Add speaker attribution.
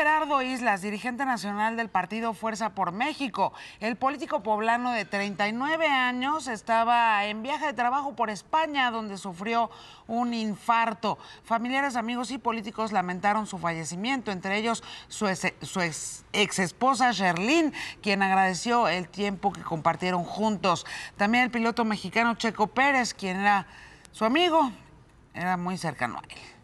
Speaker 1: Gerardo Islas, dirigente nacional del partido Fuerza por México. El político poblano de 39 años estaba en viaje de trabajo por España, donde sufrió un infarto. Familiares, amigos y políticos lamentaron su fallecimiento, entre ellos su, ex, esposa Sherlyn, quien agradeció el tiempo que compartieron juntos. También el piloto mexicano Checo Pérez, quien era su amigo, era muy cercano a él.